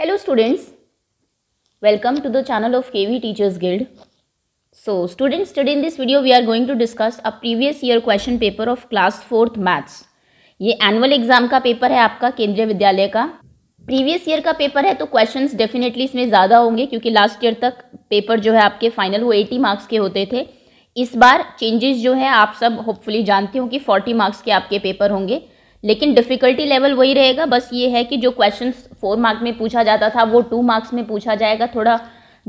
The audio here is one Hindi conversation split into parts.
Hello students welcome to the channel of K V teachers guild so students today in this video we are going to discuss a previous year question paper of class fourth maths ये एनुअल एग्जाम का पेपर है आपका केंद्रीय विद्यालय का प्रीवियस ईयर का पेपर है तो क्वेश्चन डेफिनेटली इसमें ज़्यादा होंगे क्योंकि लास्ट ईयर तक पेपर जो है आपके फाइनल वो एटी मार्क्स के होते थे इस बार चेंजेस जो है आप सब होपफुली जानते हो कि फोर्टी मार्क्स के आपके पेपर होंगे लेकिन डिफिकल्टी लेवल वही रहेगा बस ये है कि जो क्वेश्चन फोर मार्क्स में पूछा जाता था वो टू मार्क्स में पूछा जाएगा थोड़ा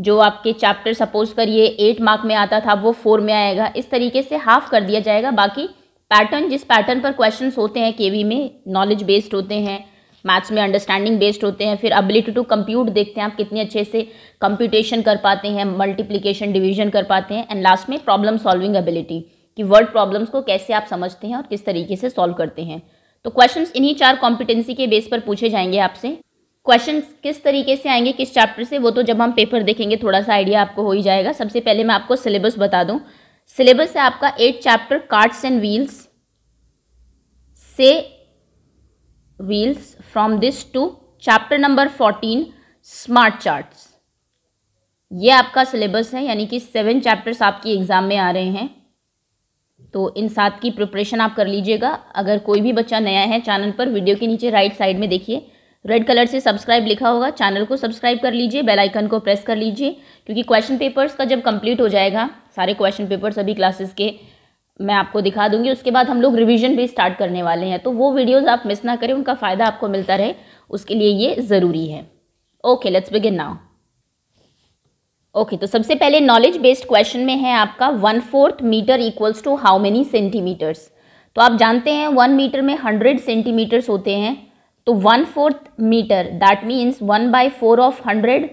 जो आपके चैप्टर सपोज करिए एट मार्क में आता था वो फोर में आएगा इस तरीके से हाफ कर दिया जाएगा बाकी पैटर्न जिस पैटर्न पर क्वेश्चंस होते हैं केवी में नॉलेज बेस्ड होते हैं मैथ्स में अंडरस्टैंडिंग बेस्ड होते हैं फिर एबिलिटी टू कंप्यूट देखते हैं आप कितने अच्छे से कंप्यूटेशन कर पाते हैं मल्टीप्लीकेशन डिवीजन कर पाते हैं एंड लास्ट में प्रॉब्लम सॉल्विंग एबिलिटी कि वर्ड प्रॉब्लम्स को कैसे आप समझते हैं और किस तरीके से सॉल्व करते हैं तो क्वेश्चन इन्हीं चार कॉम्पिटेंसी के बेस पर पूछे जाएंगे आपसे क्वेश्चन किस तरीके से आएंगे किस चैप्टर से वो तो जब हम पेपर देखेंगे थोड़ा सा आइडिया आपको हो ही जाएगा सबसे पहले मैं आपको सिलेबस बता दूं सिलेबस है आपका eight chapter cards and wheels से wheels from this to chapter number fourteen smart charts ये आपका सिलेबस है यानी कि सेवन चैप्टर्स आपकी एग्ज़ाम में आ रहे हैं तो इन सात की प्रिपरेशन आप कर लीजिएगा अगर कोई भी बच्चा नया है चैनल पर वीडियो के नीचे राइट साइड में देखिए रेड कलर से सब्सक्राइब लिखा होगा चैनल को सब्सक्राइब कर लीजिए बेल आइकन को प्रेस कर लीजिए क्योंकि क्वेश्चन पेपर्स का जब कंप्लीट हो जाएगा सारे क्वेश्चन पेपर सभी क्लासेस के मैं आपको दिखा दूंगी उसके बाद हम लोग रिविजन भी स्टार्ट करने वाले हैं तो वो वीडियोज़ आप मिस ना करें उनका फ़ायदा आपको मिलता रहे उसके लिए ये ज़रूरी है okay let's begin now okay okay, तो सबसे पहले नॉलेज बेस्ड क्वेश्चन में है आपका one fourth metre equals to how many centimetres तो आप जानते हैं वन मीटर में हंड्रेड सेंटीमीटर्स होते हैं तो one fourth metre that means one by four of hundred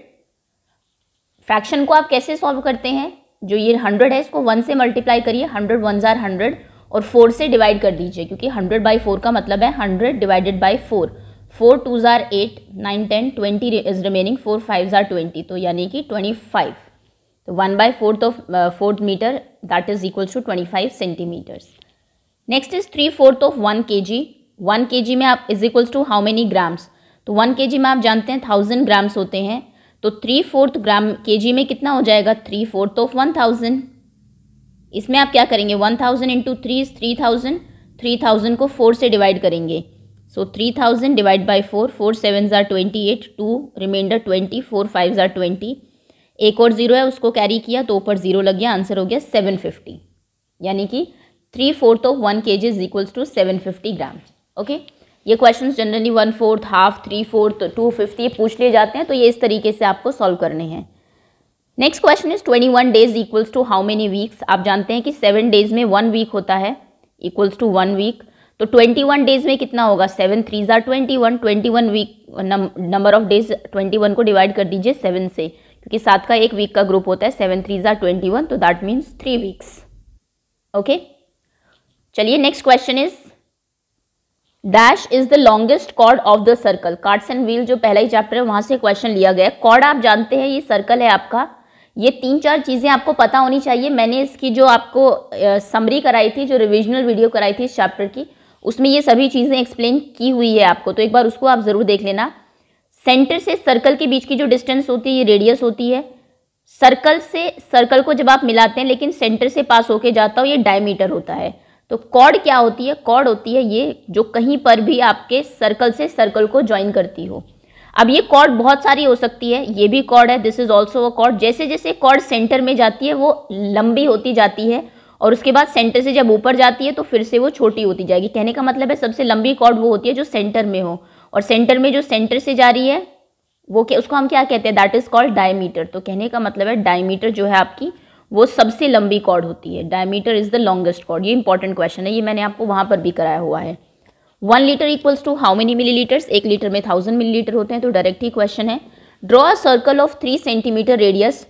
fraction को आप कैसे सॉल्व करते हैं जो ये हंड्रेड है इसको वन से मल्टीप्लाई करिए हंड्रेड वन ज़ार हंड्रेड और फोर से डिवाइड कर दीजिए क्योंकि हंड्रेड बाई फोर का मतलब है hundred divided by four four two जार eight nine ten twenty is remaining four five ज़ार ट्वेंटी तो यानी कि ट्वेंटी फाइव तो one by fourth of fourth metre that is equals to twenty five centimetres next is three fourth of one K G one K G में आप is equals to how many grams तो वन के जी में आप जानते हैं थाउजेंड ग्राम्स होते हैं तो थ्री फोर्थ ग्राम के जी में कितना हो जाएगा three fourth of one thousand इसमें आप क्या करेंगे one thousand into three is three thousand three thousand को फोर से डिवाइड करेंगे three thousand divide by four four seven ज़ार twenty eight two reminder twenty four five जार ट्वेंटी एक और ज़ीरो है उसको कैरी किया तो ऊपर ज़ीरो लग गया आंसर हो गया सेवन फिफ्टी यानी कि three fourth of one K G is equals to seven fifty gram okay ये questions generally one fourth half three fourth two fifth ये पूछ लिए जाते हैं तो ये इस तरीके से आपको सॉल्व करने हैं next question is twenty one days equals to how many weeks आप जानते हैं कि सेवन डेज में वन वीक होता है इक्वल्स टू वन वीक तो 21 डेज में कितना होगा सेवन थ्री ज़ार twenty one twenty one week number of days 21 को डिवाइड कर दीजिए सेवन से क्योंकि सात का एक वीक का ग्रुप होता है सेवन थ्री ज़ार ट्वेंटी वन तो that means three weeks okay चलिए next question is dash is the longest chord of the circle cards and wheel जो पहला ही चैप्टर है वहां से क्वेश्चन लिया गया है कॉर्ड आप जानते हैं ये सर्कल है आपका ये तीन चार चीज़ें आपको पता होनी चाहिए मैंने इसकी जो आपको समरी कराई थी जो रिविजनल वीडियो कराई थी इस चैप्टर की उसमें ये सभी चीज़ें एक्सप्लेन की हुई है आपको तो एक बार उसको आप ज़रूर देख लेना सेंटर से सर्कल के बीच की जो डिस्टेंस होती है ये रेडियस होती है सर्कल से सर्कल को जब आप मिलाते हैं लेकिन सेंटर से पास होके जाता हो ये डायमीटर होता है तो कॉर्ड क्या होती है कॉर्ड होती है ये जो कहीं पर भी आपके सर्कल से सर्कल को ज्वाइन करती हो अब ये कॉर्ड बहुत सारी हो सकती है ये भी कॉर्ड है this is also a chord जैसे जैसे कॉर्ड सेंटर में जाती है वो लंबी होती जाती है और उसके बाद सेंटर से जब ऊपर जाती है तो फिर से वो छोटी होती जाएगी कहने का मतलब है सबसे लंबी कॉर्ड वो होती है जो सेंटर में हो और सेंटर में जो सेंटर से जा रही है वो के, उसको हम क्या कहते हैं दैट इज़ कॉल्ड डायमीटर तो कहने का मतलब है डायमीटर जो है आपकी वो सबसे लंबी कॉर्ड होती है diameter is the longest chord ये इंपॉर्टेंट क्वेश्चन है ये मैंने आपको वहां पर भी कराया हुआ है one litre equals to how many millilitres एक लीटर में थाउजेंड मिली लीटर होते हैं तो डायरेक्ट ही क्वेश्चन है draw a circle of three centimetre radius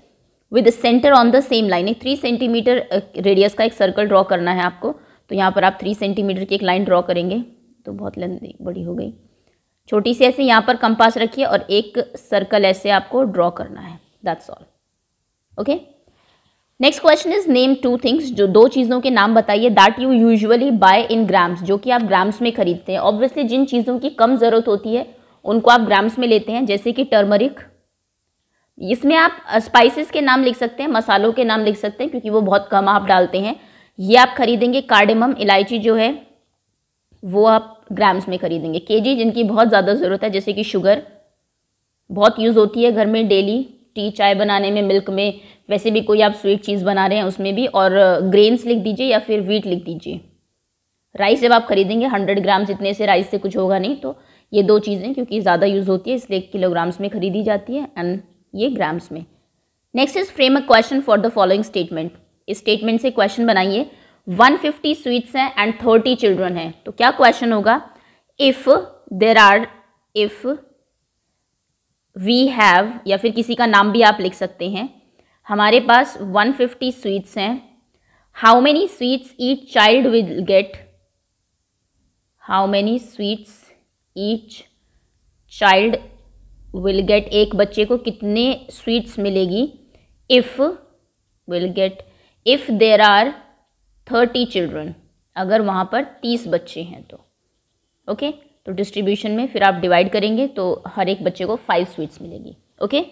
with centre on the same line एक थ्री सेंटीमीटर रेडियस का एक सर्कल ड्रॉ करना है आपको तो यहाँ पर आप थ्री सेंटीमीटर की एक लाइन ड्रॉ करेंगे तो बहुत लंबी बड़ी हो गई छोटी सी ऐसे यहाँ पर कंपास रखिए और एक सर्कल ऐसे आपको ड्रॉ करना है that's all okay next question is name two things जो दो चीज़ों के नाम बताइए that you usually buy in grams जो कि आप ग्राम्स में खरीदते हैं ऑब्वियसली जिन चीज़ों की कम ज़रूरत होती है उनको आप ग्राम्स में लेते हैं जैसे कि टर्मरिक इसमें आप स्पाइसेस के नाम लिख सकते हैं मसालों के नाम लिख सकते हैं क्योंकि वो बहुत कम आप डालते हैं ये आप खरीदेंगे कार्डेमम इलायची जो है वो आप ग्राम्स में खरीदेंगे केजी जिनकी बहुत ज़्यादा ज़रूरत है जैसे कि शुगर बहुत यूज़ होती है घर में डेली टी चाय बनाने में मिल्क में वैसे भी कोई आप स्वीट चीज़ बना रहे हैं उसमें भी और ग्रेन्स लिख दीजिए या फिर व्हीट लिख दीजिए राइस जब आप खरीदेंगे हंड्रेड ग्राम्स इतने से राइस से कुछ होगा नहीं तो ये दो चीज़ें क्योंकि ज़्यादा यूज़ होती है इसलिए किलोग्राम्स में खरीदी जाती है एंड ये ग्राम्स में next is frame a question for the following statement इस स्टेटमेंट से क्वेश्चन बनाइए 150 स्वीट्स हैं एंड 30 चिल्ड्रन हैं तो क्या क्वेश्चन होगा if there are if we have या फिर किसी का नाम भी आप लिख सकते हैं हमारे पास 150 स्वीट्स हैं how many sweets each child will get how many sweets each child will get एक बच्चे को कितने स्वीट्स मिलेगी if will get if there are thirty children अगर वहाँ पर तीस बच्चे हैं तो ओके okay? तो डिस्ट्रीब्यूशन में फिर आप डिवाइड करेंगे तो हर एक बच्चे को फाइव स्वीट्स मिलेगी ओके okay?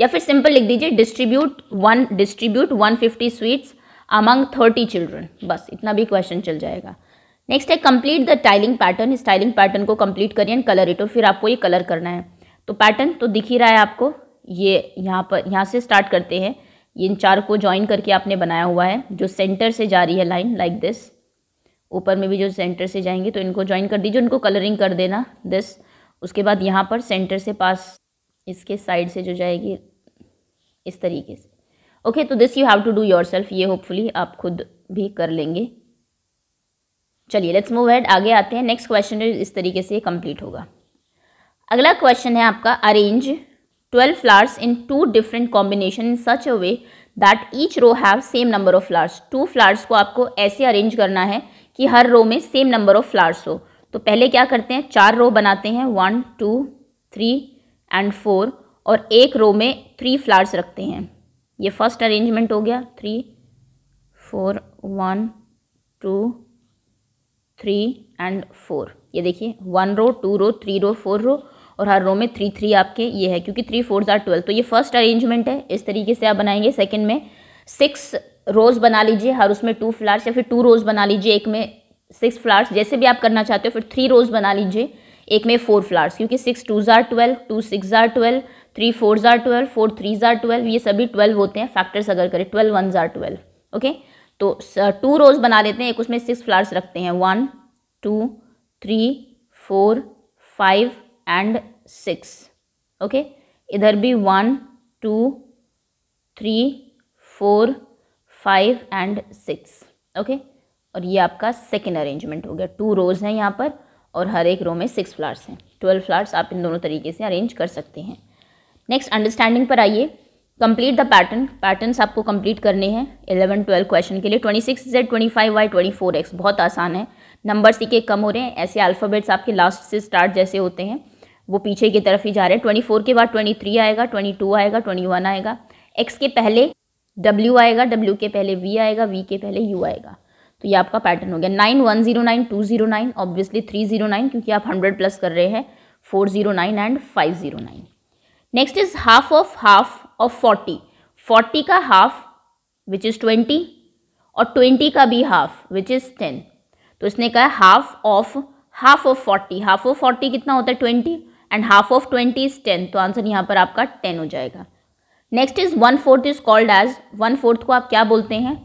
या फिर सिंपल लिख दीजिए distribute one distribute one fifty sweets among thirty children बस इतना भी क्वेश्चन चल जाएगा नेक्स्ट है कंप्लीट द टाइलिंग पैटर्न इस टाइलिंग पैटर्न को कंप्लीट करिए एंड कलर इट और फिर आपको ये कलर करना है तो पैटर्न तो दिख ही रहा है आपको ये यहाँ पर यहाँ से स्टार्ट करते हैं ये इन चार को ज्वाइन करके आपने बनाया हुआ है जो सेंटर से जा रही है लाइन लाइक दिस ऊपर में भी जो सेंटर से जाएंगे तो इनको ज्वाइन कर दीजिए उनको कलरिंग कर देना दिस उसके बाद यहाँ पर सेंटर से पास इसके साइड से जो जाएगी इस तरीके से ओके तो this you have to do yourself ये होपफुली आप खुद भी कर लेंगे चलिए लेट्स मूव हेड आगे आते हैं नेक्स्ट क्वेश्चन इस तरीके से कंप्लीट होगा अगला क्वेश्चन है आपका arrange twelve flowers in two different combination in such a way that each row have same number of flowers two flowers को आपको ऐसे अरेंज करना है कि हर रो में सेम नंबर ऑफ फ्लावर्स हो तो पहले क्या करते हैं चार रो बनाते हैं one two three and four और एक रो में थ्री फ्लावर्स रखते हैं ये फर्स्ट अरेंजमेंट हो गया three four one two three and four ये देखिए one row two row three row four row और हर रो में थ्री थ्री आपके ये है क्योंकि थ्री फोर आर ट्वेल्व तो ये फर्स्ट अरेंजमेंट है इस तरीके से आप बनाएंगे सेकेंड में सिक्स रोज़ बना लीजिए हर उसमें टू फ्लावर्स या फिर टू रोज़ बना लीजिए एक में सिक्स फ्लावर्स जैसे भी आप करना चाहते हो फिर थ्री रोज़ बना लीजिए एक में फोर फ्लावर्स क्योंकि सिक्स टू ज़ार ट्वेल्व टू सिक्स ज़ार ट्वेल्व थ्री फोर ज़ार ट्वेल्व फोर थ्री ज़ार ट्वेल्व ये सभी ट्वेल्व होते हैं फैक्टर्स अगर करें ट्वेल्व वन ज़ार ट्वेल्व ओके तो टू रोज़ बना लेते हैं एक उसमें सिक्स फ्लावर्स रखते हैं one two three four five and six okay इधर भी one two three four five and six okay और ये आपका सेकेंड अरेंजमेंट हो गया टू रोज़ हैं यहाँ पर और हर एक रो में सिक्स फ्लावर्स हैं ट्वेल्व फ्लावर्स आप इन दोनों तरीके से अरेंज कर सकते हैं नेक्स्ट अंडरस्टैंडिंग पर आइए कंप्लीट द पैटर्न पैटर्न्स आपको कंप्लीट करने हैं इलेवन ट्वेल्व क्वेश्चन के लिए twenty six Z twenty five Y twenty four X बहुत आसान है नंबर सीखे कम हो रहे हैं ऐसे अल्फ़ाबेट्स आपके लास्ट से स्टार्ट जैसे होते हैं वो पीछे की तरफ ही जा रहे हैं ट्वेंटी फोर के बाद ट्वेंटी थ्री आएगा ट्वेंटी टू आएगा ट्वेंटी वन आएगा एक्स के पहले डब्ल्यू आएगा डब्ल्यू के पहले वी आएगा वी के पहले यू आएगा तो ये आपका पैटर्न हो गया nine one zero nine two zero nine obviously three zero nine क्योंकि आप हंड्रेड प्लस कर रहे हैं four zero nine and five zero nine next is half of half of forty forty का हाफ विच इज़ ट्वेंटी और ट्वेंटी का भी हाफ विच इज़ टेन तो इसने कहा half of half of forty half of forty कितना होता है twenty and half of twenty is ten तो आंसर यहाँ पर आपका टेन हो जाएगा next is one fourth is called as one fourth को आप क्या बोलते हैं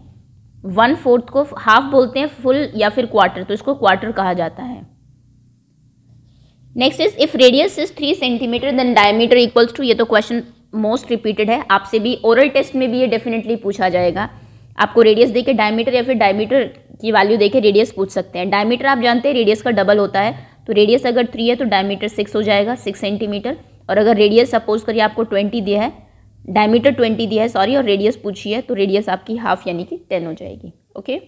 वन फोर्थ को हाफ बोलते हैं फुल या फिर क्वार्टर तो इसको क्वार्टर कहा जाता है next is if radius is three centimetre then diameter equals to ये तो क्वेश्चन मोस्ट रिपीटेड है आपसे भी ओरल टेस्ट में भी ये डेफिनेटली पूछा जाएगा आपको रेडियस देखे डायमीटर या फिर डायमीटर की वैल्यू देखे रेडियस पूछ सकते हैं डायमीटर आप जानते हैं रेडियस का डबल होता है तो रेडियस अगर थ्री है तो डायमीटर सिक्स हो जाएगा सिक्स सेंटीमीटर और अगर रेडियस सपोज करिए आपको ट्वेंटी दिया है डायमीटर ट्वेंटी दिया है सॉरी और रेडियस पूछी है तो रेडियस आपकी हाफ यानी कि टेन हो जाएगी ओके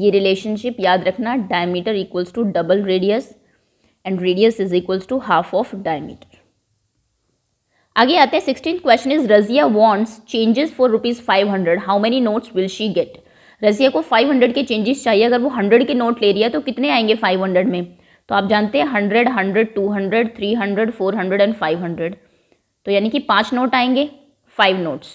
ये रिलेशनशिप याद रखना diameter equals to double radius and radius is equals to half of diameter आगे आते हैं sixteen question is Razia wants changes for rupees five hundred how many notes will she get Razia को फाइव हंड्रेड के चेंजेस चाहिए अगर वो हंड्रेड के नोट ले रही है तो कितने आएंगे फाइव हंड्रेड में तो आप जानते हैं hundred hundred two hundred three hundred four hundred and five hundred तो यानी कि पाँच नोट आएंगे five notes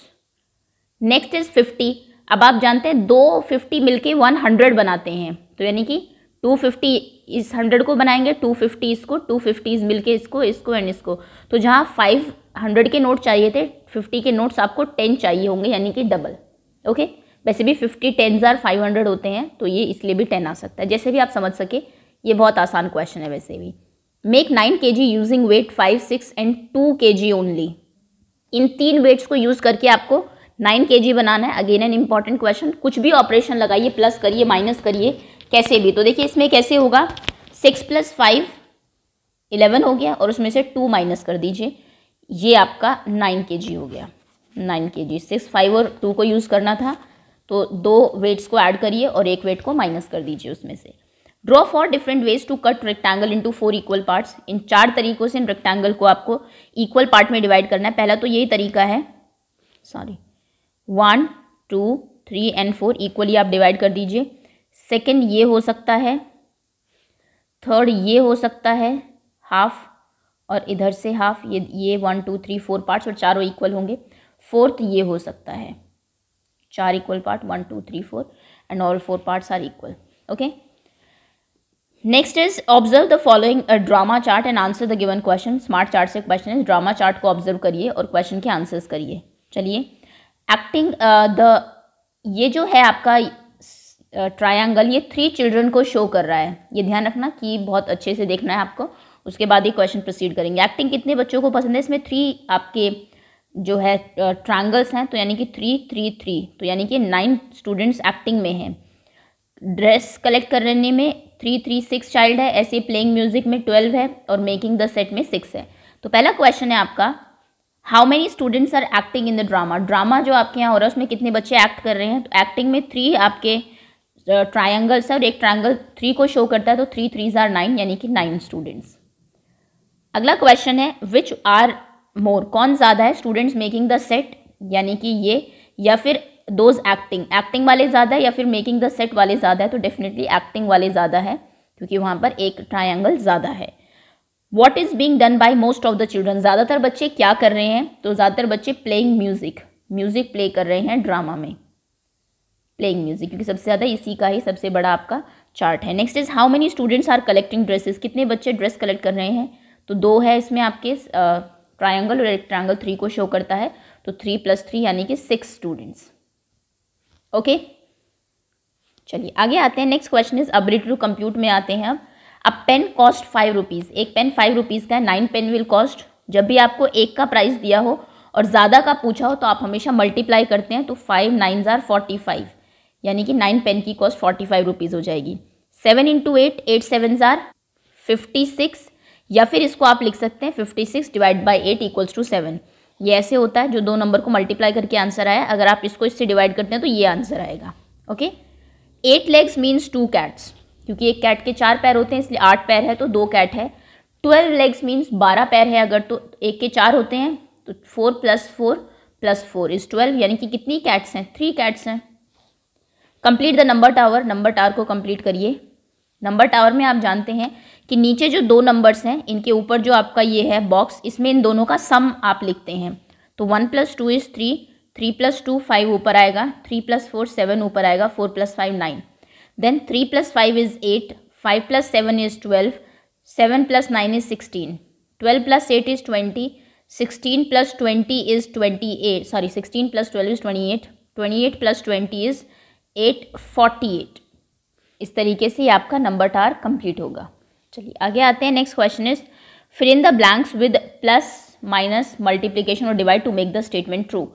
next is fifty अब आप जानते हैं दो फिफ्टी मिलके वन हंड्रेड बनाते हैं तो यानी कि टू फिफ्टी इस हंड्रेड को बनाएंगे टू फिफ्टी इसको टू फिफ्टीज मिल के इसको इसको एंड इसको तो जहाँ फाइव हंड्रेड के नोट चाहिए थे फिफ्टी के नोट्स आपको टेन चाहिए होंगे यानी कि डबल ओके वैसे भी फिफ्टी टेन ज़ार फाइव हंड्रेड होते हैं तो ये इसलिए भी टेन आ सकता है जैसे भी आप समझ सके ये बहुत आसान क्वेश्चन है वैसे भी make nine K G using weight five six and two K G only in तीन वेट्स को यूज़ करके आपको नाइन के जी बनाना है अगेन एन इम्पॉर्टेंट क्वेश्चन कुछ भी ऑपरेशन लगाइए प्लस करिए माइनस करिए कैसे भी तो देखिए इसमें कैसे होगा सिक्स प्लस फाइव इलेवन हो गया और उसमें से टू माइनस कर दीजिए ये आपका नाइन के जी हो गया nine K G six five और टू को यूज़ करना था तो दो वेट्स को ऐड करिए और एक वेट को माइनस कर दीजिए उसमें से draw four different ways to cut rectangle to four equal parts in चार तरीकों से इन रेक्टेंगल को आपको इक्वल पार्ट में डिवाइड करना है पहला तो यही तरीका है sorry one two three and four equally आप डिवाइड कर दीजिए सेकेंड ये हो सकता है थर्ड ये हो सकता है हाफ और इधर से हाफ ये ये one two three four parts और चारों इक्वल होंगे फोर्थ ये हो सकता है चार equal part one two three four and all four parts are equal okay next is observe the following drama chart and answer the given question smart chart से क्वेश्चन है ड्रामा चार्ट को ऑब्जर्व करिए और क्वेश्चन के आंसर्स करिए चलिए एक्टिंग द uh, ये जो है आपका ट्रायंगल uh, ये थ्री चिल्ड्रन को शो कर रहा है ये ध्यान रखना कि बहुत अच्छे से देखना है आपको उसके बाद ही क्वेश्चन प्रोसीड करेंगे एक्टिंग कितने बच्चों को पसंद है इसमें थ्री आपके जो है ट्रायंगल्स uh, हैं तो यानी कि थ्री थ्री थ्री तो यानी कि नाइन स्टूडेंट्स एक्टिंग में हैं ड्रेस कलेक्ट करने में थ्री थ्री सिक्स चाइल्ड है ऐसे प्लेइंग म्यूजिक में ट्वेल्व है और मेकिंग द सेट में सिक्स है तो पहला क्वेश्चन है आपका how many students are acting in the drama drama जो आपके यहाँ हो रहा है उसमें कितने बच्चे एक्ट कर रहे हैं तो एक्टिंग में थ्री आपके ट्राइंगल्स है और एक ट्राइंगल थ्री को शो करता है तो थ्री थ्री आर नाइन यानी कि नाइन स्टूडेंट्स अगला क्वेश्चन है विच आर मोर कौन ज़्यादा है स्टूडेंट्स मेकिंग द सेट यानी कि ये या फिर दोज एक्टिंग एक्टिंग वाले ज़्यादा है या फिर मेकिंग द सेट वाले ज़्यादा है तो डेफिनेटली एक्टिंग वाले ज़्यादा है क्योंकि वहाँ पर एक ट्राइंगल ज़्यादा है what is being done by most of the children ज़्यादातर बच्चे क्या कर रहे हैं तो ज़्यादातर बच्चे प्लेइंग म्यूज़िक म्यूज़िक प्ले कर रहे हैं ड्रामा में प्लेइंग म्यूज़िक क्योंकि सबसे ज़्यादा इसी का ही सबसे बड़ा आपका चार्ट है next is how many students are collecting dresses कितने बच्चे ड्रेस कलेक्ट कर रहे हैं तो दो है इसमें आपके ट्राइंगल और ट्राइंगल थ्री को शो करता है तो थ्री प्लस थ्री यानी कि सिक्स स्टूडेंट्स ओके चलिए आगे आते हैं next question is ability to compute में आते हैं अब अब पेन कॉस्ट फाइव रुपीज़ एक पेन फाइव रुपीज़ का है नाइन पेन विल कॉस्ट जब भी आपको एक का प्राइस दिया हो और ज़्यादा का पूछा हो तो आप हमेशा मल्टीप्लाई करते हैं तो फाइव नाइन ज़ार फोर्टी फाइव यानी कि नाइन पेन की कॉस्ट फोर्टी फाइव रुपीज़ हो जाएगी seven into eight eight seven ज़ार फिफ्टी सिक्स या फिर इसको आप लिख सकते हैं fifty six divide by eight equals to seven ये ऐसे होता है जो दो नंबर को मल्टीप्लाई करके आंसर आया अगर आप इसको इससे डिवाइड करते हैं तो ये आंसर आएगा okay eight legs means two cats क्योंकि एक कैट के चार पैर होते हैं इसलिए आठ पैर है तो दो कैट है ट्वेल्व लेग्स मीन्स बारह पैर है अगर तो एक के चार होते हैं तो four plus four plus four is twelve यानी कि कितनी कैट्स हैं थ्री कैट्स हैं complete the number tower number tower को कंप्लीट करिए नंबर टावर में आप जानते हैं कि नीचे जो दो नंबर्स हैं इनके ऊपर जो आपका ये है बॉक्स इसमें इन दोनों का सम आप लिखते हैं तो one plus two is three three plus two five ऊपर आएगा थ्री प्लस फोर सेवन ऊपर आएगा four plus five nine then three plus five is eight five plus seven is twelve seven plus nine is sixteen twelve plus eight is twenty sixteen plus twenty is twenty eight sorry sixteen plus twelve is twenty eight twenty eight plus twenty is eight forty eight इस तरीके से आपका नंबर टार कंप्लीट होगा चलिए आगे आते हैं next question is fill in the blanks with plus minus multiplication और divide to make the statement true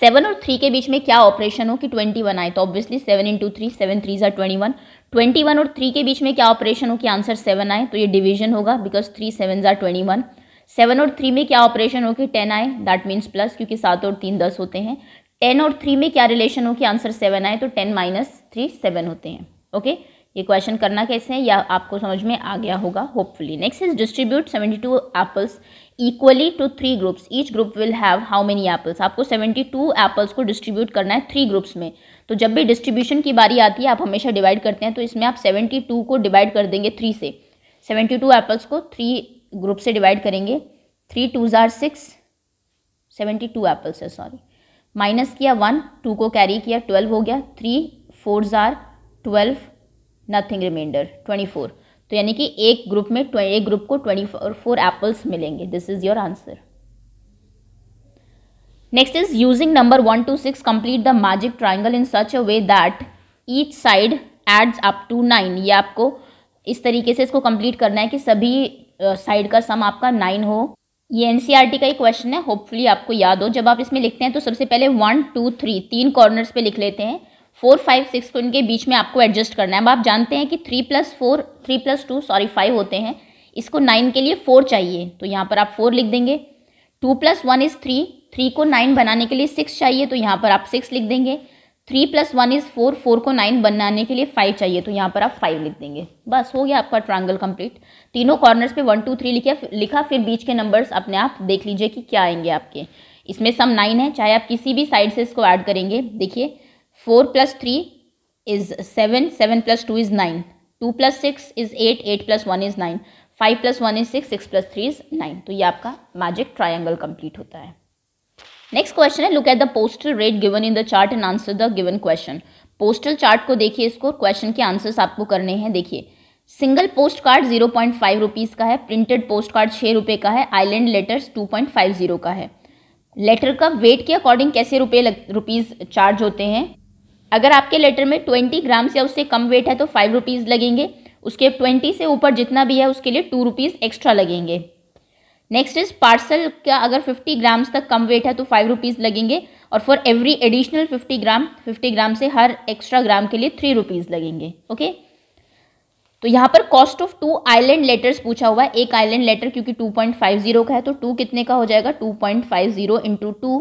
seven और थ्री के बीच में क्या ऑपरेशन हो कि ट्वेंटी वन आए तो obviously seven into three seven three ज़ार ट्वेंटी वन ट्वेंटी वन और थ्री के बीच में क्या ऑपरेशन हो कि आंसर सेवन आए तो ये डिवीजन होगा बिकॉज थ्री सेवन ज़ार ट्वेंटी वन सेवन और थ्री में क्या ऑपरेशन हो कि टेन आए दैट मीन्स प्लस क्योंकि सात और तीन दस होते हैं टेन और थ्री में क्या रिलेशन हो कि आंसर सेवन आए तो टेन माइनस थ्री सेवन होते हैं ओके okay? ये क्वेश्चन करना कैसे है या आपको समझ में आ गया होगा hopefully next is distribute seventy two apples equally to three groups each group will have how many apples आपको सेवेंटी टू एप्पल्स को डिस्ट्रीब्यूट करना है थ्री ग्रुप्स में तो जब भी डिस्ट्रीब्यूशन की बारी आती है आप हमेशा डिवाइड करते हैं तो इसमें आप सेवेंटी टू को डिवाइड कर देंगे थ्री से सेवेंटी टू एप्पल्स को थ्री ग्रुप से डिवाइड करेंगे थ्री टू ज़ार सिक्स सेवेंटी टू एप्पल्स है सॉरी माइनस किया वन टू को कैरी किया ट्वेल्व हो गया थ्री फोर ज़ार twelve nothing remainder twenty four तो यानी कि एक ग्रुप में एक ग्रुप को ट्वेंटी फोर एप्पल्स मिलेंगे this is your answer next is using number one two six complete the magic triangle in such a way that each side adds up to nine ये आपको इस तरीके से इसको कंप्लीट करना है कि सभी साइड का सम आपका नाइन हो ये एन e का ही क्वेश्चन है होपफुली आपको याद हो जब आप इसमें लिखते हैं तो सबसे पहले वन टू थ्री तीन कॉर्नर्स पे लिख लेते हैं फोर फाइव सिक्स को इनके बीच में आपको एडजस्ट करना है अब आप जानते हैं कि three plus four three plus two sorry five होते हैं इसको नाइन के लिए फोर चाहिए तो यहाँ पर आप फोर लिख देंगे two plus one is three three को नाइन बनाने के लिए सिक्स चाहिए तो यहाँ पर आप सिक्स लिख देंगे three plus one is four four को नाइन बनाने के लिए फाइव चाहिए तो यहाँ पर आप फाइव लिख देंगे बस हो गया आपका ट्रायंगल कंप्लीट तीनों कॉर्नर्स पे वन टू थ्री लिखा लिखा फिर बीच के नंबर्स अपने आप देख लीजिए कि क्या आएंगे आपके इसमें सम नाइन है चाहे आप किसी भी साइड से इसको ऐड करेंगे देखिए four plus three is seven seven plus two is nine two plus six is eight eight plus one is nine five plus one is six six plus three is nine तो ये आपका मैजिक ट्राइंगल कंप्लीट होता है नेक्स्ट क्वेश्चन है look at the postal rate given in the chart and answer the given question postal chart को देखिए इसको क्वेश्चन के आंसर्स आपको करने हैं देखिए single post card zero point five rupees का है प्रिंटेड पोस्ट कार्ड छः रुपये का है inland letters two point five zero का है लेटर का वेट के अकॉर्डिंग कैसे रुपये रुपीज़ चार्ज होते हैं अगर आपके लेटर में ट्वेंटी ग्राम्स या उससे कम वेट है तो फाइव रुपीज़ लगेंगे उसके ट्वेंटी से ऊपर जितना भी है उसके लिए टू रुपीज़ एक्स्ट्रा लगेंगे नेक्स्ट इज पार्सल का अगर फिफ्टी ग्राम्स तक कम वेट है तो फाइव रुपीज़ लगेंगे और for every additional fifty gram fifty gram से हर एक्स्ट्रा ग्राम के लिए थ्री रुपीज़ लगेंगे ओके तो यहाँ पर cost of two inland letters पूछा हुआ है एक आइलैंड लेटर क्योंकि 2.50 का है तो टू कितने का हो जाएगा 2.50 point five zero into two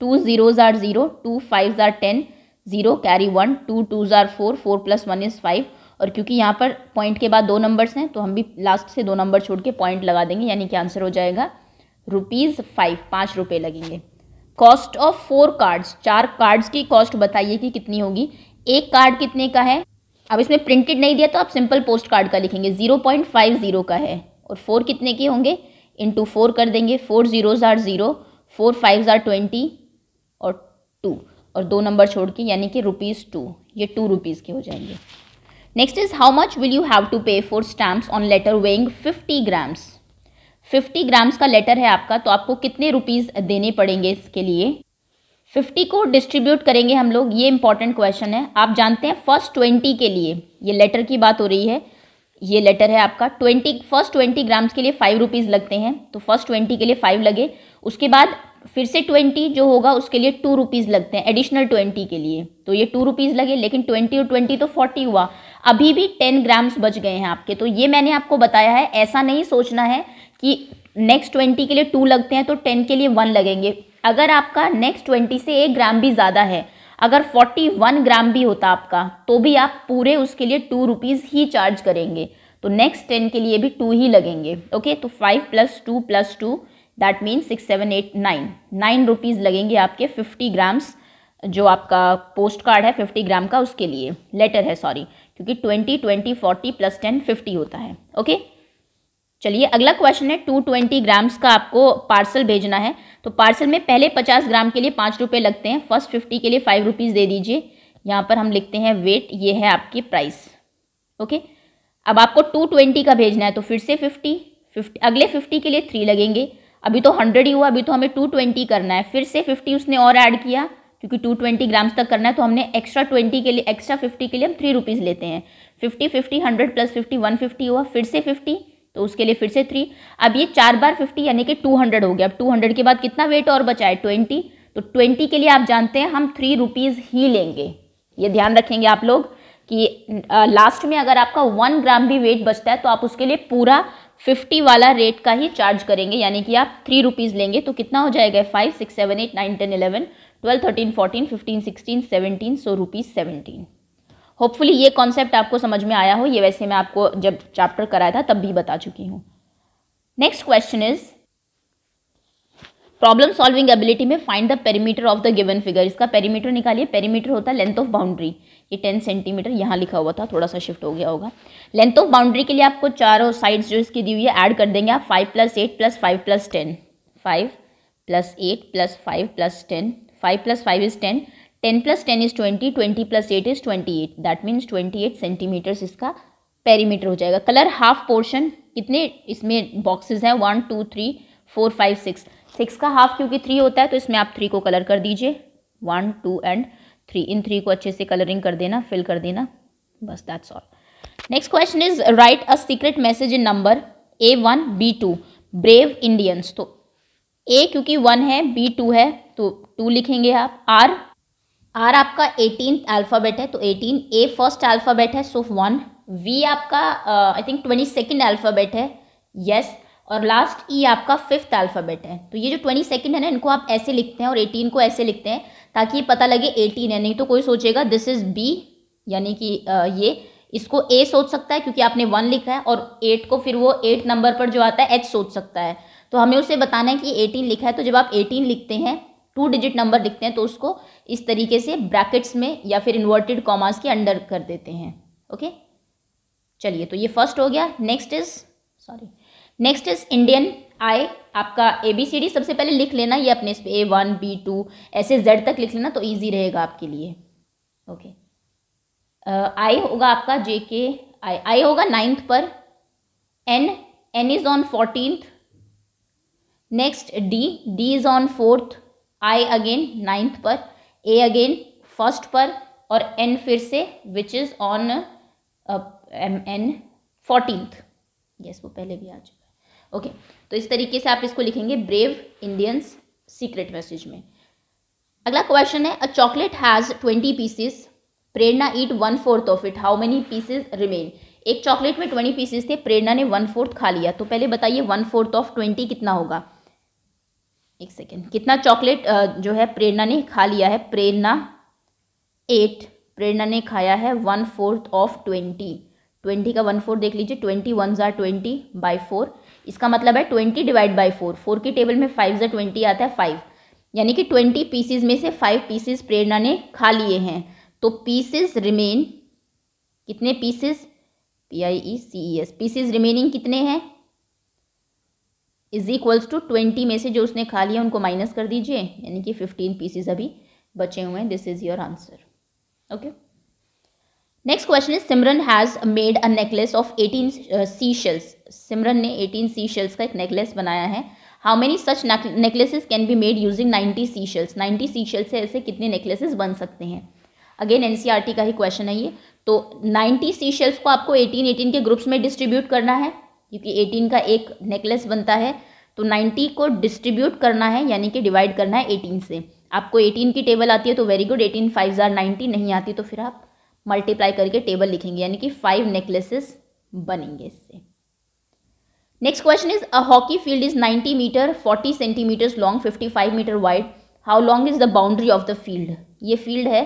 two zero ज़ार ज़ीरो टू फाइव ज़ार ten zero carry one two two ज़ार four four plus one is five और क्योंकि यहाँ पर पॉइंट के बाद दो नंबर्स हैं तो हम भी लास्ट से दो नंबर छोड़ के पॉइंट लगा देंगे यानी कि आंसर हो जाएगा रुपीज़ फाइव पाँच रुपये लगेंगे कॉस्ट ऑफ फोर कार्ड्स चार कार्ड्स की कॉस्ट बताइए कि कितनी होगी एक कार्ड कितने का है अब इसमें प्रिंटेड नहीं दिया तो आप सिंपल पोस्ट कार्ड का लिखेंगे ज़ीरो पॉइंट फाइव ज़ीरो का है और फोर कितने के होंगे इंटू फोर कर देंगे फोर ज़ीरो ज़ार ज़ीरो फोर फाइव ज़ार ट्वेंटी और टू और दो नंबर छोड़ के यानी कि रुपीज़ टू ये टू रुपीज़ के हो जाएंगे next is how much will you have to pay for stamps on letter weighing fifty grams fifty grams का लेटर है आपका तो आपको कितने रुपीज़ देने पड़ेंगे इसके लिए 50 को डिस्ट्रीब्यूट करेंगे हम लोग ये इंपॉर्टेंट क्वेश्चन है आप जानते हैं फर्स्ट 20 के लिए ये लेटर की बात हो रही है ये लेटर है आपका 20 फर्स्ट 20 ग्राम्स के लिए फाइव रुपीज़ लगते हैं तो फर्स्ट 20 के लिए फाइव लगे उसके बाद फिर से ट्वेंटी जो होगा उसके लिए टू रुपीज़ लगते हैं एडिशनल ट्वेंटी के लिए तो ये टू रुपीज़ लगे लेकिन ट्वेंटी और ट्वेंटी तो फोर्टी हुआ अभी भी टेन ग्राम्स बच गए हैं आपके तो ये मैंने आपको बताया है ऐसा नहीं सोचना है कि नेक्स्ट ट्वेंटी के लिए टू लगते हैं तो टेन के लिए वन लगेंगे अगर आपका नेक्स्ट ट्वेंटी से एक ग्राम भी ज़्यादा है अगर फोर्टी वन ग्राम भी होता आपका तो भी आप पूरे उसके लिए टू रुपीज़ ही चार्ज करेंगे तो नेक्स्ट टेन के लिए भी टू ही लगेंगे ओके तो five plus two plus two that means six seven eight nine nine rupees लगेंगे आपके फिफ्टी ग्राम्स जो आपका पोस्ट कार्ड है फिफ्टी ग्राम का उसके लिए लेटर है सॉरी क्योंकि twenty twenty forty plus ten fifty होता है ओके चलिए अगला क्वेश्चन है टू ट्वेंटी ग्राम्स का आपको पार्सल भेजना है तो पार्सल में पहले पचास ग्राम के लिए पाँच रुपये लगते हैं फर्स्ट फिफ्टी के लिए फाइव रुपीज़ दे दीजिए यहाँ पर हम लिखते हैं वेट ये है आपकी प्राइस ओके अब आपको टू ट्वेंटी का भेजना है तो फिर से फिफ्टी फिफ्टी अगले फिफ्टी के लिए थ्री लगेंगे अभी तो हंड्रेड ही हुआ अभी तो हमें टू ट्वेंटी करना है फिर से फिफ्टी उसने और ऐड किया क्योंकि टू ट्वेंटी ग्राम्स तक करना है तो हमने एक्स्ट्रा ट्वेंटी के लिए एक्स्ट्रा फिफ्टी के लिए हम थ्री रुपीज़ लेते हैं fifty fifty hundred plus fifty one fifty हुआ फिर से फिफ्टी तो उसके लिए फिर से थ्री अब ये चार बार फिफ्टी यानी कि टू हंड्रेड हो गया अब टू हंड्रेड के बाद कितना वेट और बचा है ट्वेंटी तो ट्वेंटी के लिए आप जानते हैं हम थ्री रुपीज़ ही लेंगे ये ध्यान रखेंगे आप लोग कि लास्ट में अगर आपका वन ग्राम भी वेट बचता है तो आप उसके लिए पूरा फिफ्टी वाला रेट का ही चार्ज करेंगे यानी कि आप थ्री रुपीज़ लेंगे तो कितना हो जाएगा five six seven eight nine ten eleven twelve thirteen fourteen fifteen sixteen seventeen so rupees seventeen hopefully ये कॉन्सेप्ट आपको समझ में आया हो ये वैसे मैं आपको जब चैप्टर कराया था तब भी बता चुकी हूँ next question is problem solving ability में find the perimeter of the given figure इसका पेरीमीटर निकालिए पेरीमीटर होता है लेंथ ऑफ बाउंड्री ये टेन सेंटीमीटर यहाँ लिखा हुआ था थोड़ा सा शिफ्ट हो गया होगा लेंथ ऑफ बाउंड्री के लिए आपको चारों साइड्स जो इसकी दी हुई है ऐड कर देंगे आप five plus eight plus five plus ten five plus eight plus five plus ten five plus five is ten ten plus ten is twenty twenty plus eight is twenty eight that means twenty eight centimetres इसका पेरीमीटर हो जाएगा कलर हाफ पोर्शन कितने इसमें बॉक्सेस हैं one two three four five six six का हाफ क्योंकि थ्री होता है तो इसमें आप थ्री को कलर कर दीजिए one two and three in three को अच्छे से कलरिंग कर देना फिल कर देना बस that's all next question is write a secret message in number A one B two brave Indians तो ए क्योंकि वन है बी टू है तो टू लिखेंगे आप आर आर आपका एटीन अल्फ़ाबेट है तो एटीन ए फर्स्ट अल्फ़ाबेट है सो वन वी आपका I think twenty second alphabet है यस yes, और लास्ट ई e आपका फिफ्थ अल्फ़ाबेट है तो ये जो ट्वेंटी सेकेंड है ना इनको आप ऐसे लिखते हैं और एटीन को ऐसे लिखते हैं ताकि पता लगे एटीन है नहीं तो कोई सोचेगा दिस इज़ बी यानी कि ये इसको ए सोच सकता है क्योंकि आपने वन लिखा है और एट को फिर वो एट नंबर पर जो आता है एच सोच सकता है तो हमें उसे बताना है कि एटीन लिखा है तो जब आप एटीन लिखते हैं टू डिजिट नंबर लिखते हैं तो उसको इस तरीके से ब्रैकेट्स में या फिर इन्वर्टेड कॉमास के अंडर कर देते हैं ओके चलिए तो ये फर्स्ट हो गया next is sorry next is Indian I आपका ए बी सी डी सबसे पहले लिख लेना ये अपने इस पर ए वन बी टू ऐसे जेड तक लिख लेना तो ईजी रहेगा आपके लिए ओके आई होगा आपका जे के आई आई होगा नाइन्थ पर N N is on fourteenth next D D is on fourth I again ninth पर ए अगेन फर्स्ट पर और एन फिर से which is on M N fourteenth yes वो पहले भी आ चुका है ओके okay. तो इस तरीके से आप इसको लिखेंगे ब्रेव इंडियंस सीक्रेट मैसेज में अगला क्वेश्चन है a chocolate has twenty pieces Prerna eat one fourth of it how many pieces remain एक चॉकलेट में ट्वेंटी पीसेस थे प्रेरणा ने वन फोर्थ खा लिया तो पहले बताइए वन फोर्थ ऑफ ट्वेंटी कितना होगा एक सेकेंड कितना चॉकलेट जो है प्रेरणा ने खा लिया है प्रेरणा एट प्रेरणा ने खाया है one fourth of twenty twenty का वन फोर्थ देख लीजिए ट्वेंटी वन ज़ार ट्वेंटी बाई फोर इसका मतलब है twenty divide by four four की टेबल में फाइव ज़ा ट्वेंटी आता है फाइव यानी कि ट्वेंटी पीसीज में से फाइव पीसीज प्रेरणा ने खा लिए हैं तो पीसेज रिमेन कितने pieces P I E C E S pieces remaining कितने हैं इज इक्वल्स टू ट्वेंटी में से जो उसने खा लिया उनको माइनस कर दीजिए यानी कि फिफ्टीन पीसेज अभी बचे हुए हैं this is your answer okay next question is Simran has made a necklace of eighteen sea shells Simran ने एटीन सी शेल्स का एक नेकलेस बनाया है how many such necklaces can be made using ninety sea shells ninety sea shells से ऐसे कितने नेकलेसेस बन सकते हैं अगेन एन e का ही क्वेश्चन है ये तो नाइन्टी सी शेल्स को आपको एटीन एटीन के ग्रुप्स में डिस्ट्रीब्यूट करना है क्योंकि एटीन का एक नेकलेस बनता है तो 90 को डिस्ट्रीब्यूट करना है यानी कि डिवाइड करना है एटीन से आपको एटीन की टेबल आती है तो वेरी गुड एटीन फाइव ज़ार नाइन्टी नहीं आती तो फिर आप मल्टीप्लाई करके टेबल लिखेंगे यानी कि फाइव नेकलेसेस बनेंगे इससे next question is a hockey field is 90 metre 40 centimeters long 55 metre wide how long is the boundary of the field ये फील्ड है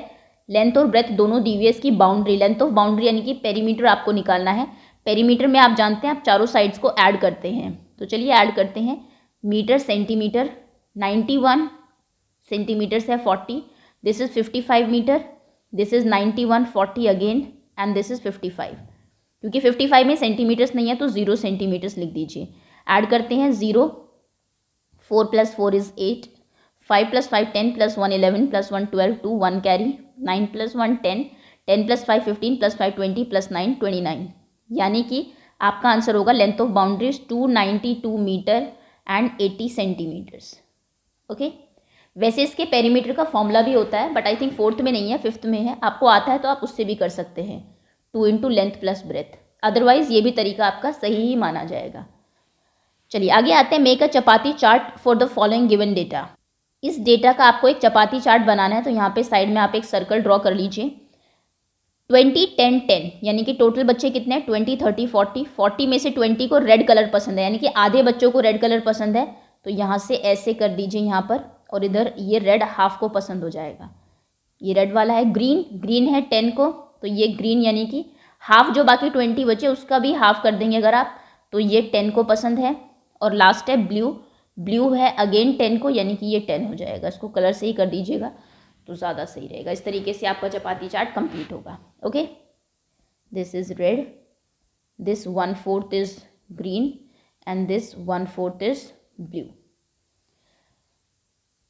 लेंथ और ब्रेथ दोनों दी की बाउंड्री लेंथ ऑफ बाउंड्री यानी कि पेरीमीटर आपको निकालना है पेरीमीटर में आप जानते हैं आप चारों साइड्स को ऐड करते हैं तो चलिए ऐड करते हैं मीटर सेंटीमीटर 91 सेंटीमीटर्स है 40 this is 55 metre this is 91 40 again and this is 55 क्योंकि फिफ्टी फाइव में सेंटीमीटर्स नहीं है तो ज़ीरो सेंटीमीटर्स लिख दीजिए ऐड करते हैं zero four plus four is eight five plus five ten plus one eleven plus one twelve two one carry nine plus one ten ten plus five fifteen plus five twenty plus nine twenty nine यानी कि आपका आंसर होगा length of boundaries two ninety two metre and eighty centimetres okay वैसे इसके पेरीमीटर का फॉर्मूला भी होता है बट आई थिंक फोर्थ में नहीं है फिफ्थ में है आपको आता है तो आप उससे भी कर सकते हैं two into length plus breadth otherwise ये भी तरीका आपका सही ही माना जाएगा चलिए आगे आते हैं make a chapati chart for the following given data इस डेटा का आपको एक चपाती चार्ट बनाना है तो यहाँ पे साइड में आप एक सर्कल ड्रॉ कर लीजिए ट्वेंटी टेन टेन यानी कि टोटल बच्चे कितने हैं ट्वेंटी थर्टी फोर्टी फोर्टी में से ट्वेंटी को रेड कलर पसंद है यानी कि आधे बच्चों को रेड कलर पसंद है तो यहाँ से ऐसे कर दीजिए यहाँ पर और इधर ये रेड हाफ को पसंद हो जाएगा ये रेड वाला है ग्रीन ग्रीन है टेन को तो ये ग्रीन यानी कि हाफ जो बाकी ट्वेंटी बचे उसका भी हाफ कर देंगे अगर आप तो ये टेन को पसंद है और लास्ट है ब्लू ब्लू है अगेन टेन को यानी कि ये टेन हो जाएगा इसको कलर से ही कर दीजिएगा तो ज़्यादा सही रहेगा इस तरीके से आपका चपाती चाट कंप्लीट होगा okay this is red this one fourth is green and this one fourth is blue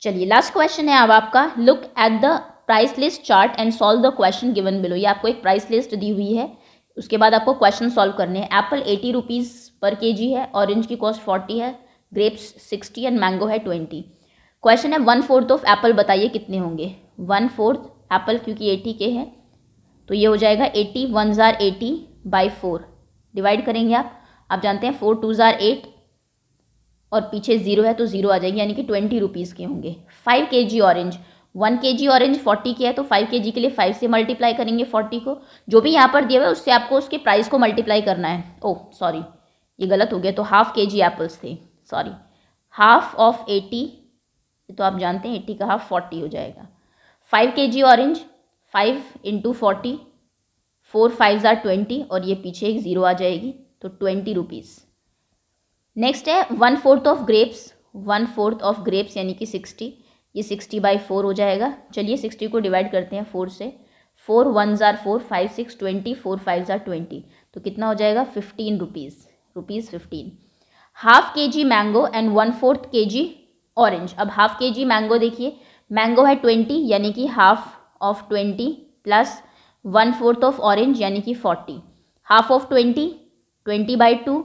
चलिए लास्ट क्वेश्चन है अब आपका look at the price list chart and solve the question given below ये आपको एक प्राइस लिस्ट दी हुई है उसके बाद आपको क्वेश्चन सॉल्व करने हैं एप्पल एटी रुपीज़ पर के जी है ऑरेंज की कॉस्ट फोर्टी है ग्रेप्स सिक्सटी एंड मैंगो है ट्वेंटी क्वेश्चन है वन फोर्थ ऑफ एप्पल बताइए कितने होंगे वन फोर्थ एप्पल क्योंकि एटी के है तो ये हो जाएगा एटी वन ज़ार एटी बाई फोर डिवाइड करेंगे आप आप जानते हैं फोर टू ज़ार एट और पीछे ज़ीरो है तो ज़ीरो आ जाएगी यानी कि ट्वेंटी रुपीज़ के होंगे five K G orange one K G orange forty की है तो फाइव के जी के लिए फाइव से मल्टीप्लाई करेंगे फोर्टी को जो भी यहाँ पर दिया हुआ है उससे आपको उसके प्राइस को मल्टीप्लाई करना है ओ oh, सॉरी ये गलत हो गया तो हाफ के जी एप्पल्स थे सॉरी हाफ ऑफ एटी तो आप जानते हैं एटी का हाफ फोर्टी हो जाएगा five K G orange five into forty four five ज़ार ट्वेंटी और ये पीछे एक ज़ीरो आ जाएगी तो ट्वेंटी रुपीज़ नेक्स्ट है one fourth of grapes one fourth of grapes यानी कि सिक्सटी ये सिक्सटी बाई फोर हो जाएगा चलिए सिक्सटी को डिवाइड करते हैं फोर से फोर वन ज़ार four five six twenty four five ज़ार ट्वेंटी तो कितना हो जाएगा fifteen rupees rupees fifteen half K G mango and one fourth K G orange अब हाफ के जी मैंगो देखिए मैंगो है ट्वेंटी यानी कि half of twenty plus one fourth of orange यानी कि forty half of twenty twenty by two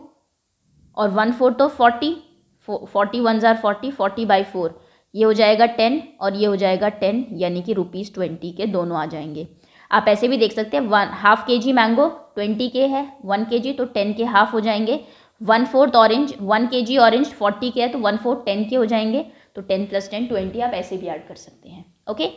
और one fourth of forty forty one ज़ार फोर्टी फोर्टी बाई फोर ये हो जाएगा टेन और ये हो जाएगा टेन यानी कि रुपीज़ ट्वेंटी के दोनों आ जाएंगे आप ऐसे भी देख सकते हैं one half K G mango twenty के है वन तो के जी तो टेन के हाफ हो जाएंगे one fourth orange one K G orange forty के है तो वन फोर्थ टेन के हो जाएंगे तो टेन प्लस टेन ट्वेंटी आप ऐसे भी ऐड कर सकते हैं okay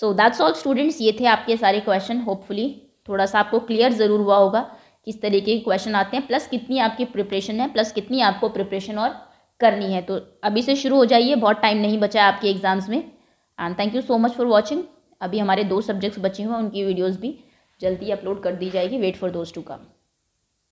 so that's all students ये थे आपके सारे क्वेश्चन होपफुली थोड़ा सा आपको क्लियर ज़रूर हुआ होगा किस तरीके के क्वेश्चन आते हैं प्लस कितनी आपकी प्रिपरेशन है प्लस कितनी आपको प्रिपरेशन और करनी है तो अभी से शुरू हो जाइए बहुत टाइम नहीं बचा है आपके एग्ज़ाम्स में and thank you so much for watching अभी हमारे दो सब्जेक्ट्स बचे हुए हैं उनकी वीडियोज़ भी जल्दी अपलोड कर दी जाएगी wait for those to come